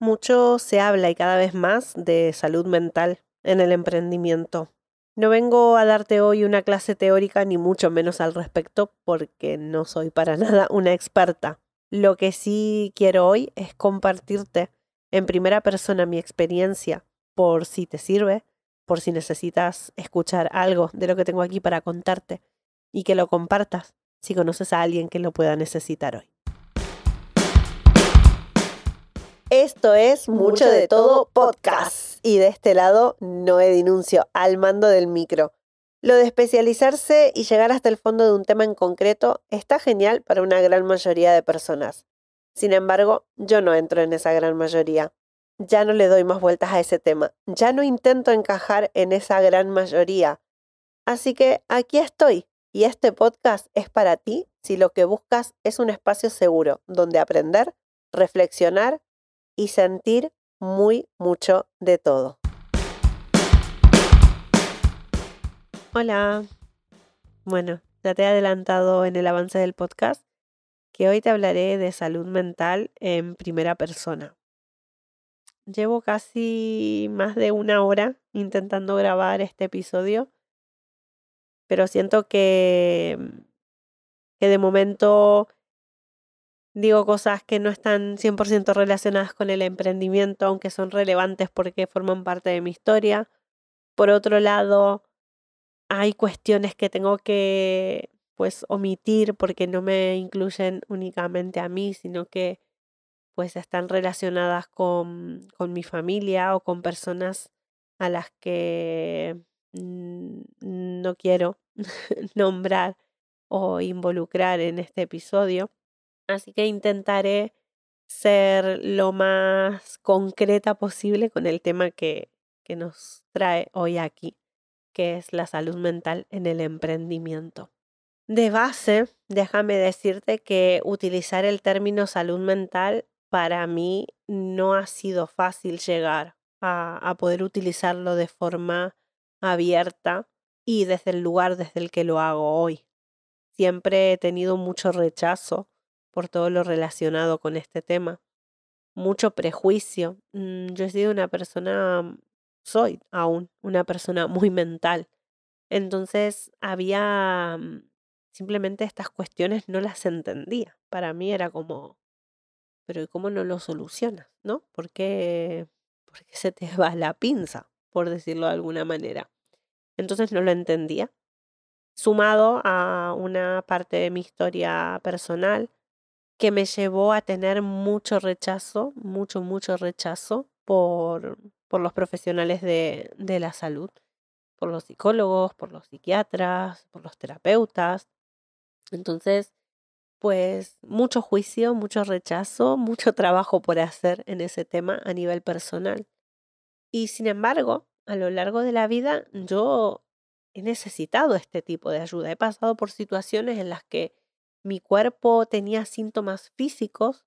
Mucho se habla y cada vez más de salud mental en el emprendimiento. No vengo a darte hoy una clase teórica ni mucho menos al respecto porque no soy para nada una experta. Lo que sí quiero hoy es compartirte en primera persona mi experiencia por si te sirve, por si necesitas escuchar algo de lo que tengo aquí para contarte y que lo compartas si conoces a alguien que lo pueda necesitar hoy. Esto es Mucho de Todo Podcast. Y de este lado, no he denuncio, al mando del micro. Lo de especializarse y llegar hasta el fondo de un tema en concreto está genial para una gran mayoría de personas. Sin embargo, yo no entro en esa gran mayoría. Ya no le doy más vueltas a ese tema. Ya no intento encajar en esa gran mayoría. Así que aquí estoy. Y este podcast es para ti si lo que buscas es un espacio seguro donde aprender, reflexionar y sentir muy mucho de todo. Hola. Bueno, ya te he adelantado en el avance del podcast que hoy te hablaré de salud mental en primera persona. Llevo casi más de una hora intentando grabar este episodio, pero siento que, que de momento digo cosas que no están 100% relacionadas con el emprendimiento, aunque son relevantes porque forman parte de mi historia. Por otro lado, hay cuestiones que tengo que pues omitir porque no me incluyen únicamente a mí, sino que pues están relacionadas con mi familia o con personas a las que no quiero nombrar o involucrar en este episodio. Así que intentaré ser lo más concreta posible con el tema que, que nos trae hoy aquí, que es la salud mental en el emprendimiento. De base, déjame decirte que utilizar el término salud mental para mí no ha sido fácil llegar a, a, poder utilizarlo de forma abierta y desde el lugar desde el que lo hago hoy. Siempre he tenido mucho rechazo por todo lo relacionado con este tema. Mucho prejuicio. Mm, yo he sido una persona, mm, soy aún una persona muy mental. Entonces había mm, simplemente estas cuestiones no las entendía. Para mí era como, pero ¿y cómo no lo solucionas? ¿No? ¿Por qué, por qué se te va la pinza, por decirlo de alguna manera? Entonces no lo entendía. Sumado a una parte de mi historia personal, que me llevó a tener mucho rechazo, mucho, mucho rechazo por, por los profesionales de, de la salud, por los psicólogos, por los psiquiatras, por los terapeutas. Entonces, pues mucho juicio, mucho rechazo, mucho trabajo por hacer en ese tema a nivel personal. Y sin embargo, a lo largo de la vida yo he necesitado este tipo de ayuda. He pasado por situaciones en las que mi cuerpo tenía síntomas físicos,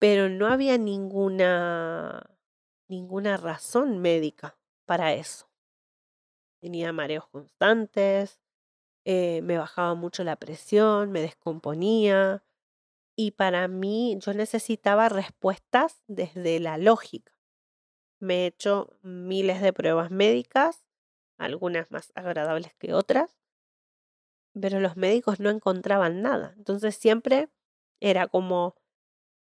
pero no había ninguna, ninguna razón médica para eso. Tenía mareos constantes, eh, me bajaba mucho la presión, me descomponía y para mí yo necesitaba respuestas desde la lógica. Me he hecho miles de pruebas médicas, algunas más agradables que otras, pero los médicos no encontraban nada. Entonces siempre era como,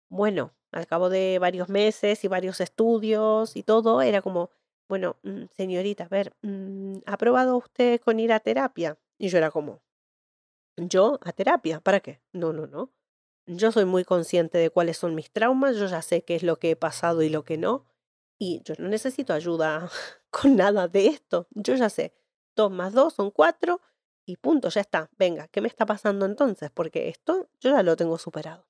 bueno, al cabo de varios meses y varios estudios y todo, era como, bueno, mm, señorita, a ver, mm, ¿ha probado usted con ir a terapia? Y yo era como, ¿yo a terapia? ¿Para qué? No, no, no. Yo soy muy consciente de cuáles son mis traumas, yo ya sé qué es lo que he pasado y lo que no, y yo no necesito ayuda con nada de esto, yo ya sé, dos más dos son cuatro, y punto, ya está. Venga, ¿qué me está pasando entonces? Porque esto yo ya lo tengo superado.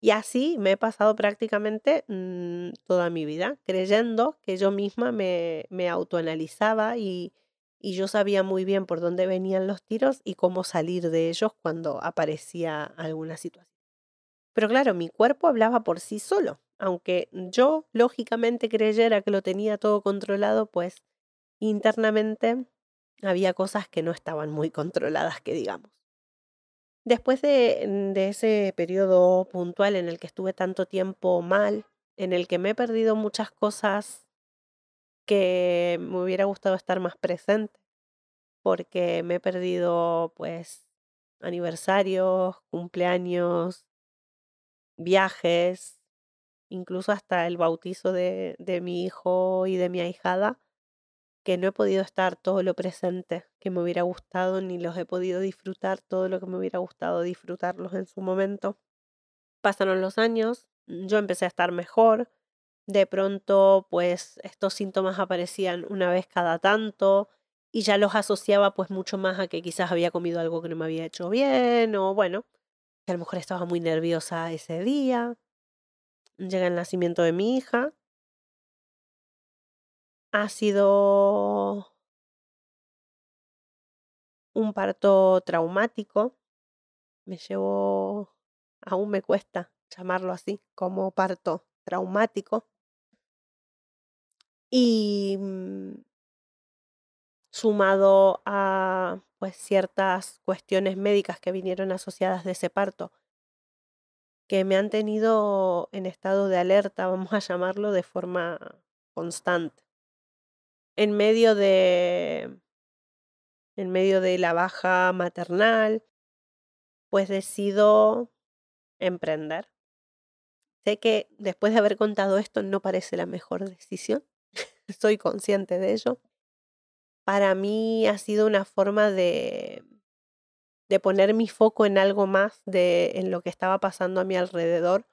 Y así me he pasado prácticamente mm, toda mi vida, creyendo que yo misma me, me autoanalizaba y yo sabía muy bien por dónde venían los tiros y cómo salir de ellos cuando aparecía alguna situación. Pero claro, mi cuerpo hablaba por sí solo, aunque yo lógicamente creyera que lo tenía todo controlado, pues internamente había cosas que no estaban muy controladas, que digamos. Después de, mm, de, ese periodo puntual en el que estuve tanto tiempo mal, en el que me he perdido muchas cosas que me hubiera gustado estar más presente, porque me he perdido pues aniversarios, cumpleaños, viajes, incluso hasta el bautizo de, de mi hijo y de mi ahijada, que no he podido estar todo lo presente que me hubiera gustado, ni los he podido disfrutar todo lo que me hubiera gustado disfrutarlos en su momento. Pasaron los años, mm, yo empecé a estar mejor, de pronto pues estos síntomas aparecían una vez cada tanto y ya los asociaba pues mucho más a que quizás había comido algo que no me había hecho bien o bueno, que a lo mejor estaba muy nerviosa ese día. Llega el nacimiento de mi hija ha sido un parto traumático. Me llevo, aún me cuesta llamarlo así, como parto traumático. Y mm, sumado a pues ciertas cuestiones médicas que vinieron asociadas de ese parto, que me han tenido en estado de alerta, vamos a llamarlo, de forma constante en medio de en medio de la baja maternal, pues decido emprender. Sé que después de haber contado esto no parece la mejor decisión, soy consciente de ello. Para mí ha sido una forma de, de poner mi foco en algo más, de, en lo que estaba pasando a mi alrededor,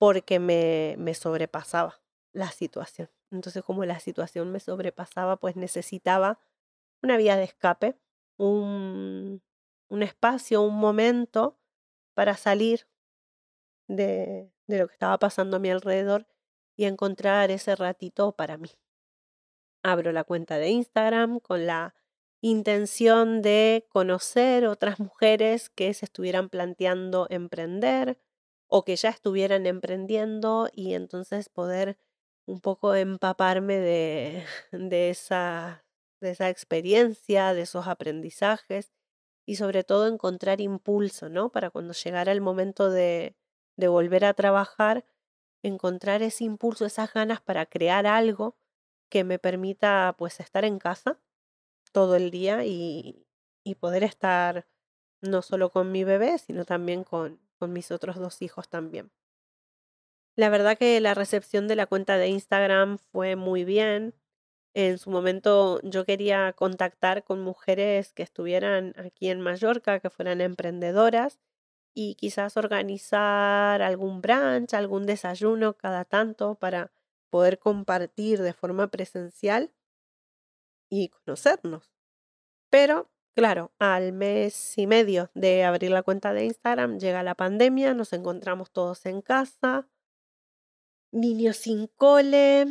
porque me, me sobrepasaba la situación. Entonces, como la situación me sobrepasaba, pues necesitaba una vía de escape, un, un espacio, un momento para salir de, de lo que estaba pasando a mi alrededor y encontrar ese ratito para mí. Abro la cuenta de Instagram con la intención de conocer otras mujeres que se estuvieran planteando emprender o que ya estuvieran emprendiendo y entonces poder un poco empaparme de, de, esa, de esa experiencia, de esos aprendizajes y sobre todo encontrar impulso, ¿no? Para cuando llegara el momento de, de volver a trabajar, encontrar ese impulso, esas ganas para crear algo que me permita pues estar en casa todo el día y, y poder estar no solo con mi bebé, sino también con, con mis otros dos hijos también. La verdad que la recepción de la cuenta de Instagram fue muy bien. En su momento yo quería contactar con mujeres que estuvieran aquí en Mallorca, que fueran emprendedoras y quizás organizar algún brunch, algún desayuno cada tanto para poder compartir de forma presencial y conocernos. Pero, claro, al mes y medio de abrir la cuenta de Instagram llega la pandemia, nos encontramos todos en casa, niños sin cole.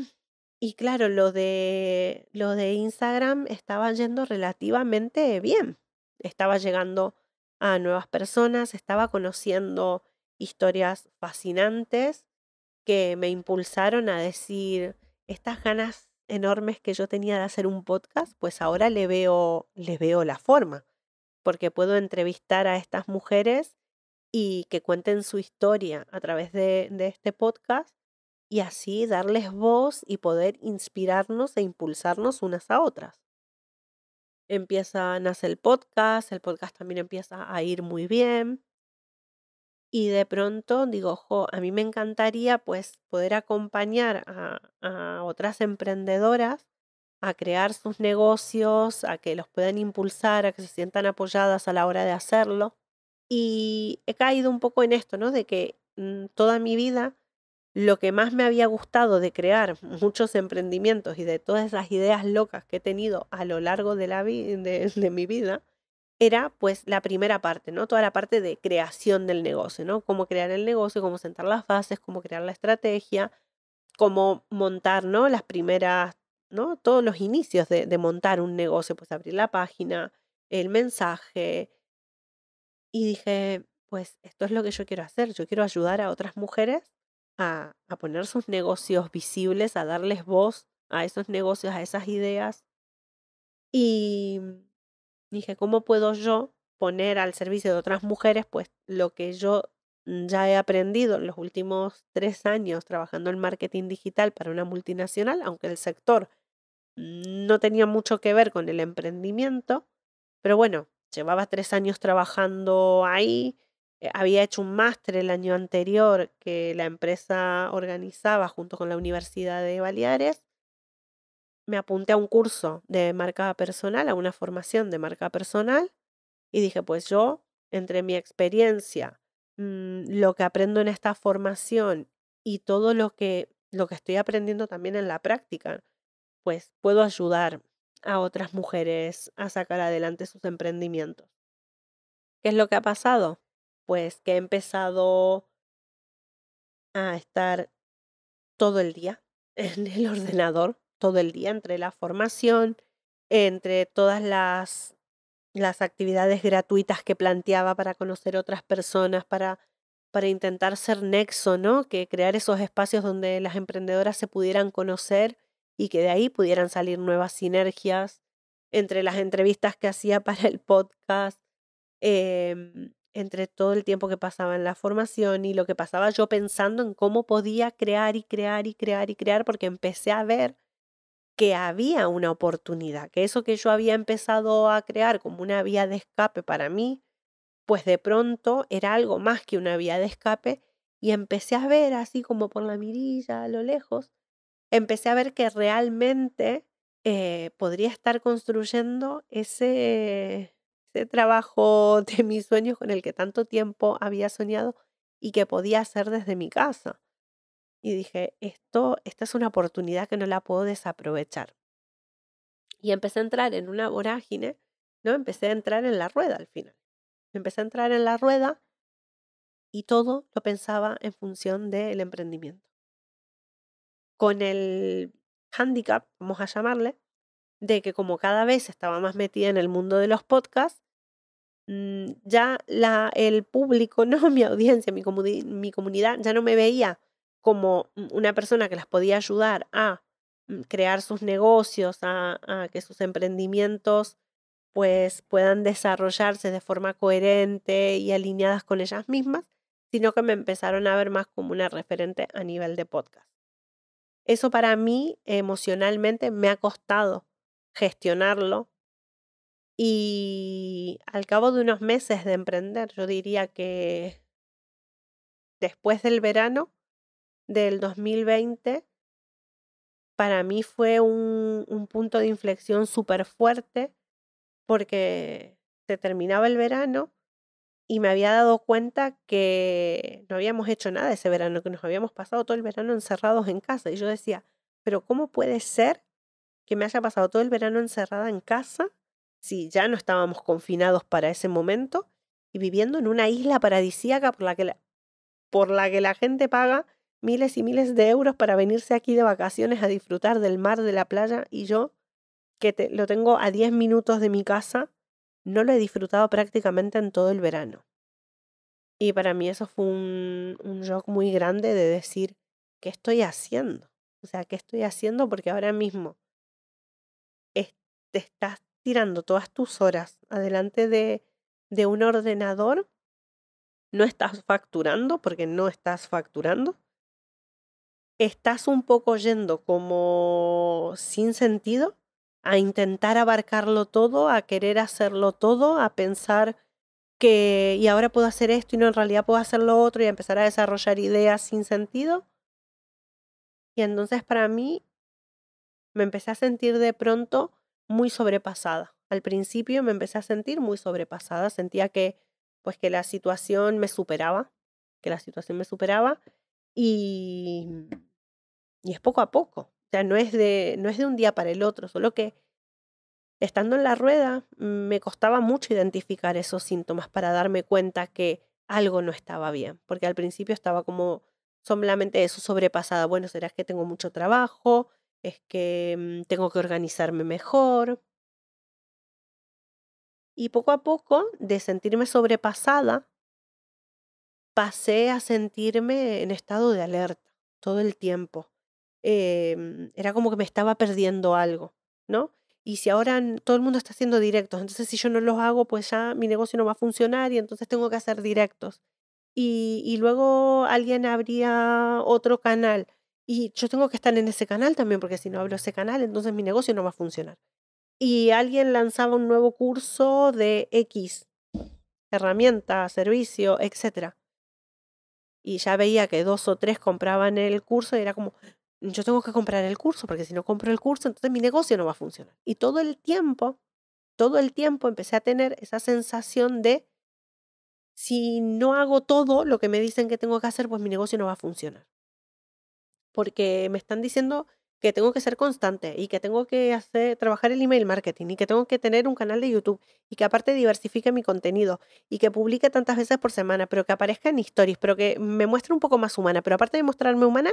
Y claro, lo de, lo de Instagram estaba yendo relativamente bien. Estaba llegando a nuevas personas, estaba conociendo historias fascinantes que me impulsaron a decir, estas ganas enormes que yo tenía de hacer un podcast, pues ahora le veo, le veo la forma, porque puedo entrevistar a estas mujeres y que cuenten su historia a través de este podcast y así darles voz y poder inspirarnos e impulsarnos unas a otras. Empieza, nace el podcast, el podcast también empieza a ir muy bien. Y de pronto digo, jo a mí me encantaría pues poder acompañar a, a otras emprendedoras a crear sus negocios, a que los puedan impulsar, a que se sientan apoyadas a la hora de hacerlo. Y he caído un poco en esto, ¿no? De que mm, toda mi vida lo que más me había gustado de crear muchos emprendimientos y de todas esas ideas locas que he tenido a lo largo de, la mi vida era pues la primera parte, ¿no? Toda la parte de creación del negocio, ¿no? Cómo crear el negocio, cómo sentar las bases, cómo crear la estrategia, cómo montar, ¿no? Las primeras, ¿no? Todos los inicios de montar un negocio, pues abrir la página, el mensaje. Y dije, pues esto es lo que yo quiero hacer, yo quiero ayudar a otras mujeres a, poner sus negocios visibles, a darles voz a esos negocios, a esas ideas. Y mm, dije, ¿cómo puedo yo poner al servicio de otras mujeres pues lo que yo mm, ya he aprendido en los últimos tres años trabajando en marketing digital para una multinacional, aunque el sector no tenía mucho que ver con el emprendimiento, pero bueno, llevaba tres años trabajando ahí, eh, había hecho un máster el año anterior que la empresa organizaba junto con la Universidad de Baleares. Me apunté a un curso de marca personal, a una formación de marca personal, y dije, pues yo, entre mi experiencia, mm, lo que aprendo en esta formación y todo lo que, lo que estoy aprendiendo también en la práctica, pues puedo ayudar a otras mujeres a sacar adelante sus emprendimientos. ¿Qué es lo que ha pasado? pues que he empezado a estar todo el día en el ordenador, todo el día entre la formación, entre todas las, las actividades gratuitas que planteaba para conocer otras personas, para, para intentar ser nexo, ¿no? Que crear esos espacios donde las emprendedoras se pudieran conocer y que de ahí pudieran salir nuevas sinergias entre las entrevistas que hacía para el podcast, em, entre todo el tiempo que pasaba en la formación y lo que pasaba yo pensando en cómo podía crear y crear y crear y crear, porque empecé a ver que había una oportunidad, que eso que yo había empezado a crear como una vía de escape para mí, pues de pronto era algo más que una vía de escape y empecé a ver así como por la mirilla, a lo lejos, empecé a ver que realmente eh, podría estar construyendo ese, este trabajo de mis sueños con el que tanto tiempo había soñado y que podía hacer desde mi casa. Y dije, esto, esta es una oportunidad que no la puedo desaprovechar. Y empecé a entrar en una vorágine, ¿no? Empecé a entrar en la rueda al final. Empecé a entrar en la rueda y todo lo pensaba en función del emprendimiento. Con el handicap, vamos a llamarle, de que como cada vez estaba más metida en el mundo de los podcasts, Mm, ya el público, no mi audiencia, mi, comunidad, ya no me veía como mm, una persona que las podía ayudar a mm, crear sus negocios, a, a que sus emprendimientos pues puedan desarrollarse de forma coherente y alineadas con ellas mismas, sino que me empezaron a ver más como una referente a nivel de podcast. Eso para mí emocionalmente me ha costado gestionarlo y al cabo de unos meses de emprender, yo diría que después del verano del 2020, para mí fue un, un punto de inflexión súper fuerte porque se terminaba el verano y me había dado cuenta que no habíamos hecho nada ese verano, que nos habíamos pasado todo el verano encerrados en casa. Y yo decía, pero ¿cómo puede ser que me haya pasado todo el verano encerrada en casa si ya no estábamos confinados para ese momento y viviendo en una isla paradisíaca por la que la, por la, que la gente paga miles y miles de euros para venirse aquí de vacaciones a disfrutar del mar, de la playa y yo, que lo tengo a 10 minutos de mi casa, no lo he disfrutado prácticamente en todo el verano. Y para mí eso fue un, shock muy grande de decir, ¿qué estoy haciendo? O sea, ¿qué estoy haciendo? Porque ahora mismo te estás tirando todas tus horas adelante de, de un ordenador, no estás facturando porque no estás facturando, estás un poco yendo como sin sentido a intentar abarcarlo todo, a querer hacerlo todo, a pensar que y ahora puedo hacer esto y no en realidad puedo hacer lo otro y empezar a desarrollar ideas sin sentido. Y entonces para mí me empecé a sentir de pronto muy sobrepasada. Al principio me empecé a sentir muy sobrepasada, sentía que pues que la situación me superaba, que la situación me superaba y, y es poco a poco. O sea, no es, de, no es de un día para el otro, solo que estando en la rueda me costaba mucho identificar esos síntomas para darme cuenta que algo no estaba bien, porque al principio estaba como solamente eso, sobrepasada. Bueno, ¿será que tengo mucho trabajo? es que mm, tengo que organizarme mejor. Y poco a poco, de sentirme sobrepasada, pasé a sentirme en estado de alerta todo el tiempo. Em, era como que me estaba perdiendo algo, ¿no? Y si ahora todo el mundo está haciendo directos, entonces si yo no los hago, pues ya mi negocio no va a funcionar y entonces tengo que hacer directos. Y, y luego alguien abría otro canal y yo tengo que estar en ese canal también, porque si no hablo ese canal, entonces mi negocio no va a funcionar. Y alguien lanzaba un nuevo curso de X, herramienta, servicio, etc. Y ya veía que dos o tres compraban el curso y era como, yo tengo que comprar el curso, porque si no compro el curso, entonces mi negocio no va a funcionar. Y todo el tiempo, todo el tiempo empecé a tener esa sensación de, si no hago todo lo que me dicen que tengo que hacer, pues mi negocio no va a funcionar porque me están diciendo que tengo que ser constante y que tengo que hacer, trabajar el email marketing y que tengo que tener un canal de YouTube y que aparte diversifique mi contenido y que publique tantas veces por semana, pero que aparezca en stories, pero que me muestre un poco más humana, pero aparte de mostrarme humana,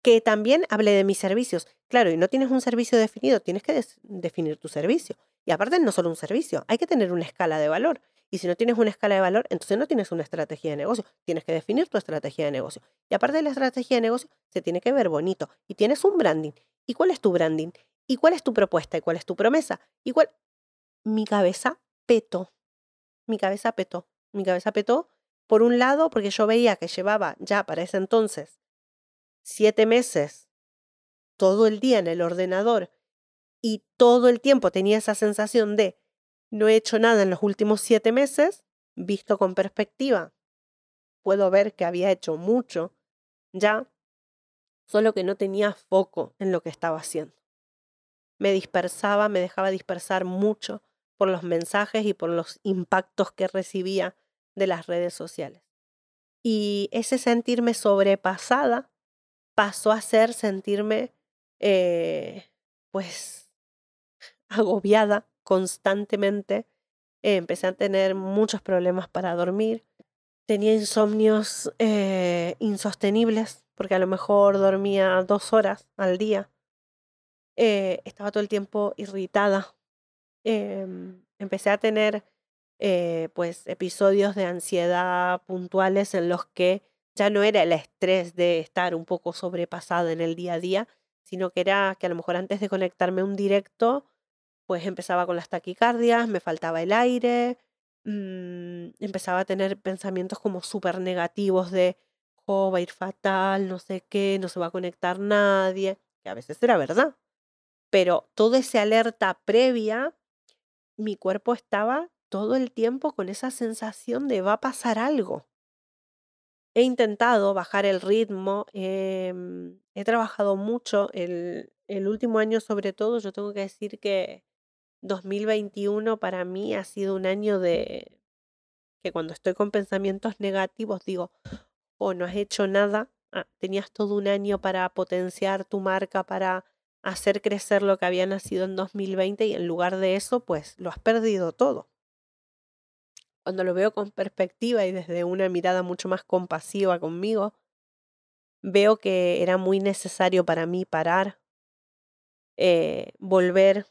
que también hable de mis servicios. Claro, y no tienes un servicio definido, tienes que definir tu servicio. Y aparte no solo un servicio, hay que tener una escala de valor. Y si no tienes una escala de valor, entonces no tienes una estrategia de negocio. Tienes que definir tu estrategia de negocio. Y aparte de la estrategia de negocio, se tiene que ver bonito. Y tienes un branding. ¿Y cuál es tu branding? ¿Y cuál es tu propuesta? ¿Y cuál es tu promesa? ¿Y cuál? Mi cabeza petó. Mi cabeza petó. Mi cabeza petó. Por un lado, porque yo veía que llevaba ya para ese entonces siete meses todo el día en el ordenador y todo el tiempo tenía esa sensación de no he hecho nada en los últimos siete meses, visto con perspectiva. Puedo ver que había hecho mucho ya, solo que no tenía foco en lo que estaba haciendo. Me dispersaba, me dejaba dispersar mucho por los mensajes y por los impactos que recibía de las redes sociales. Y ese sentirme sobrepasada pasó a ser sentirme, eh, pues, agobiada constantemente. Eh, empecé a tener muchos problemas para dormir. Tenía insomnios eh, insostenibles, porque a lo mejor dormía dos horas al día. Eh, estaba todo el tiempo irritada. Em, empecé a tener pues episodios de ansiedad puntuales en los que ya no era el estrés de estar un poco sobrepasada en el día a día, sino que era que a lo mejor antes de conectarme a un directo pues empezaba con las taquicardias, me faltaba el aire, mm, empezaba a tener pensamientos como súper negativos de, oh, va a ir fatal, no sé qué, no se va a conectar nadie, que a veces era verdad. Pero toda esa alerta previa, mi cuerpo estaba todo el tiempo con esa sensación de va a pasar algo. He intentado bajar el ritmo, eh, he trabajado mucho el, el último año sobre todo, yo tengo que decir que 2021 para mí ha sido un año de que cuando estoy con pensamientos negativos digo, oh, no has hecho nada, ah, tenías todo un año para potenciar tu marca, para hacer crecer lo que había nacido en 2020 y en lugar de eso, pues lo has perdido todo. Cuando lo veo con perspectiva y desde una mirada mucho más compasiva conmigo, veo que era muy necesario para mí parar, eh, volver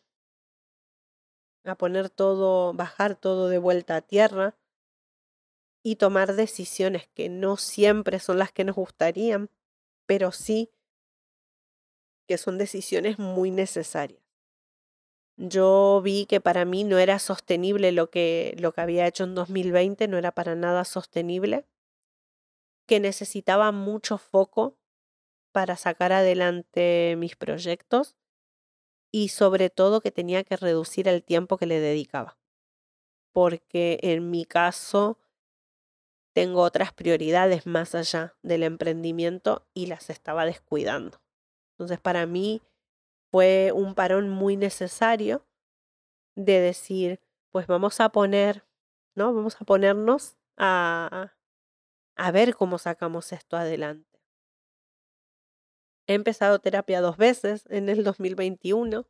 a poner todo, bajar todo de vuelta a tierra y tomar decisiones que no siempre son las que nos gustarían, pero sí que son decisiones muy necesarias. Yo vi que para mí no era sostenible lo que, lo que había hecho en 2020, no era para nada sostenible, que necesitaba mucho foco para sacar adelante mis proyectos y sobre todo que tenía que reducir el tiempo que le dedicaba. Porque en mi caso tengo otras prioridades más allá del emprendimiento y las estaba descuidando. Entonces para mí fue un parón muy necesario de decir, pues vamos a poner, ¿no? Vamos a ponernos a, a ver cómo sacamos esto adelante. He empezado terapia dos veces en el 2021.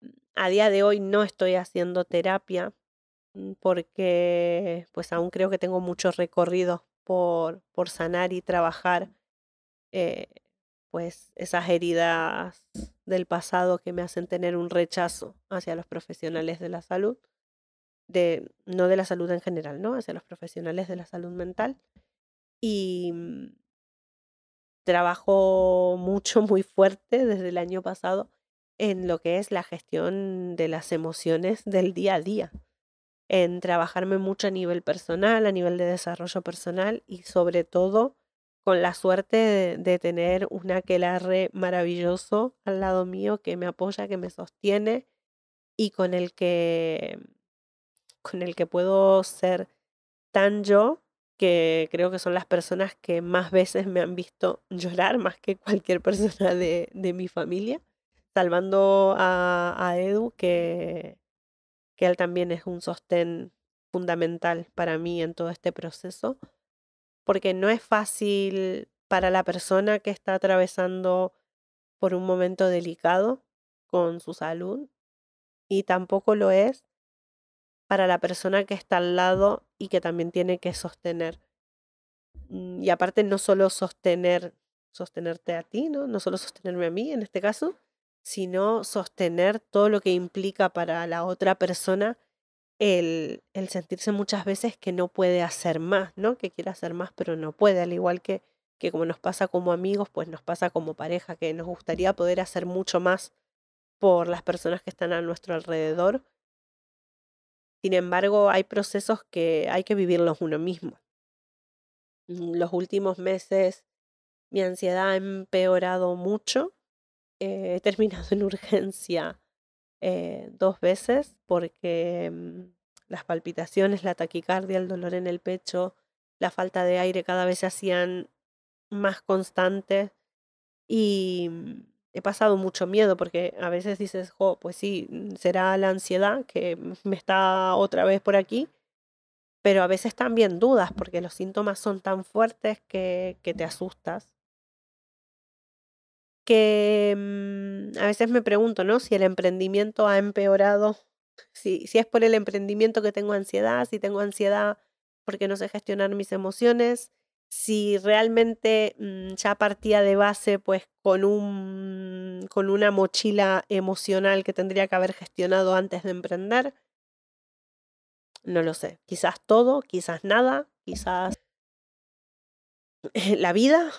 Mm, a día de hoy no estoy haciendo terapia mm, porque pues aún creo que tengo muchos recorridos por, por sanar y trabajar eh, pues esas heridas del pasado que me hacen tener un rechazo hacia los profesionales de la salud, de, no de la salud en general, ¿no? Hacia los profesionales de la salud mental. Y, mm, trabajo mucho, muy fuerte desde el año pasado en lo que es la gestión de las emociones del día a día, en trabajarme mucho a nivel personal, a nivel de desarrollo personal y sobre todo con la suerte de, tener tener un aquelarre maravilloso al lado mío que me apoya, que me sostiene y con el que, con el que puedo ser tan yo que creo que son las personas que más veces me han visto llorar, más que cualquier persona de, mi familia, salvando a, a Edu, que, que él también es un sostén fundamental para mí en todo este proceso, porque no es fácil para la persona que está atravesando por un momento delicado con su salud y tampoco lo es para la persona que está al lado y que también tiene que sostener. Mm, y aparte no solo sostener, sostenerte a ti, ¿no? No solo sostenerme a mí en este caso, sino sostener todo lo que implica para la otra persona el, sentirse muchas veces que no puede hacer más, ¿no? Que quiere hacer más, pero no puede, al igual que, que como nos pasa como amigos, pues nos pasa como pareja, que nos gustaría poder hacer mucho más por las personas que están a nuestro alrededor, sin embargo, hay procesos que hay que vivirlos uno mismo. Mm, los últimos meses mi ansiedad ha empeorado mucho. Eh, he terminado en urgencia eh, dos veces porque mm, las palpitaciones, la taquicardia, el dolor en el pecho, la falta de aire cada vez se hacían más constantes y mm, he pasado mucho miedo porque a veces dices, jo, pues sí, mm, será la ansiedad que me está otra vez por aquí, pero a veces también dudas porque los síntomas son tan fuertes que, que te asustas. Que mm, a veces me pregunto, ¿no? Si el emprendimiento ha empeorado, si, si es por el emprendimiento que tengo ansiedad, si tengo ansiedad porque no sé gestionar mis emociones, si realmente mm, ya partía de base pues con, un, con una mochila emocional que tendría que haber gestionado antes de emprender, no lo sé. Quizás todo, quizás nada, quizás la vida,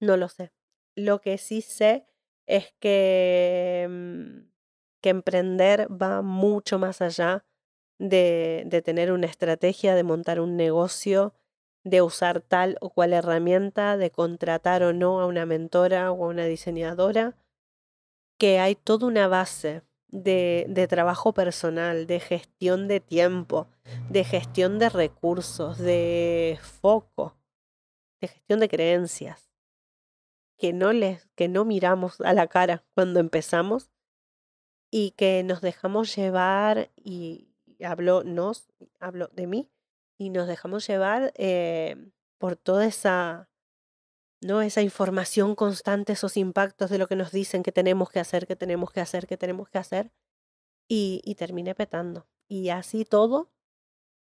no lo sé. Lo que sí sé es que, mm, que emprender va mucho más allá de, de tener una estrategia, de montar un negocio, de usar tal o cual herramienta, de contratar o no a una mentora o a una diseñadora, que hay toda una base de, trabajo personal, de gestión de tiempo, de gestión de recursos, de foco, de gestión de creencias, que no, les, que no miramos a la cara cuando empezamos y que nos dejamos llevar y, nos, hablo de mí, y nos dejamos llevar eh, por toda esa, ¿no? esa información constante, esos impactos de lo que nos dicen que tenemos que hacer, que tenemos que hacer, que tenemos que hacer, y, y terminé petando. Y así todo,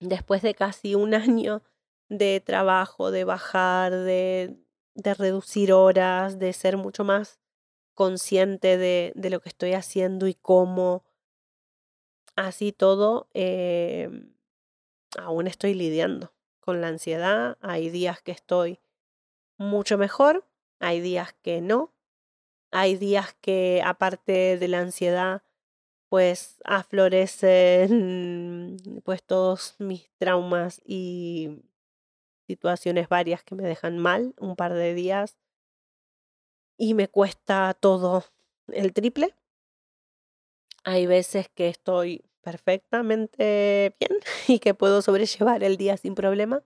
después de casi un año de trabajo, de bajar, de, de reducir horas, de ser mucho más consciente de, de lo que estoy haciendo y cómo, así todo, em, aún estoy lidiando con la ansiedad. Hay días que estoy mucho mejor, hay días que no. Hay días que aparte de la ansiedad, pues aflorecen mm, pues todos mis traumas y situaciones varias que me dejan mal un par de días y me cuesta todo el triple. Hay veces que estoy perfectamente bien y que puedo sobrellevar el día sin problema.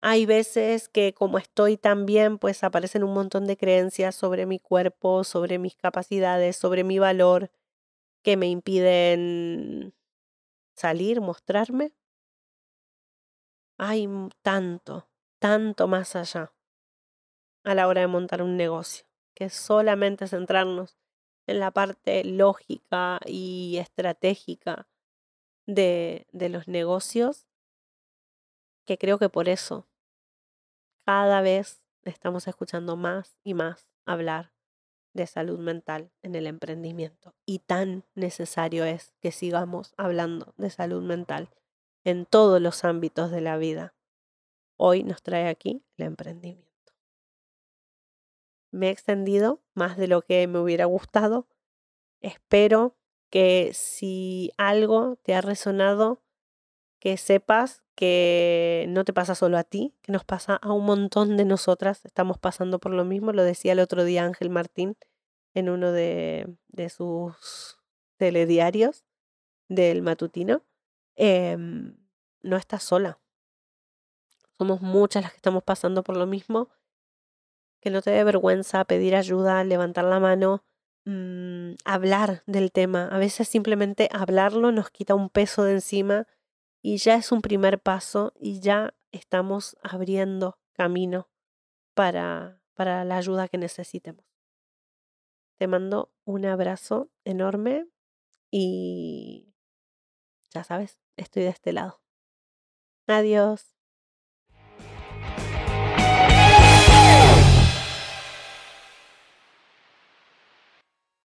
Hay veces que como estoy tan bien, pues aparecen un montón de creencias sobre mi cuerpo, sobre mis capacidades, sobre mi valor, que me impiden salir, mostrarme. Hay tanto, tanto más allá a la hora de montar un negocio, que solamente centrarnos en la parte lógica y estratégica de, de los negocios, que creo que por eso cada vez estamos escuchando más y más hablar de salud mental en el emprendimiento. Y tan necesario es que sigamos hablando de salud mental en todos los ámbitos de la vida. Hoy nos trae aquí el emprendimiento me he extendido más de lo que me hubiera gustado. Espero que si algo te ha resonado, que sepas que no te pasa solo a ti, que nos pasa a un montón de nosotras, estamos pasando por lo mismo, lo decía el otro día Ángel Martín en uno de, de sus telediarios del matutino, eh, no estás sola. Somos muchas las que estamos pasando por lo mismo que no te dé vergüenza pedir ayuda, levantar la mano, mm, hablar del tema. A veces simplemente hablarlo nos quita un peso de encima y ya es un primer paso y ya estamos abriendo camino para, para la ayuda que necesitemos. Te mando un abrazo enorme y ya sabes, estoy de este lado. Adiós.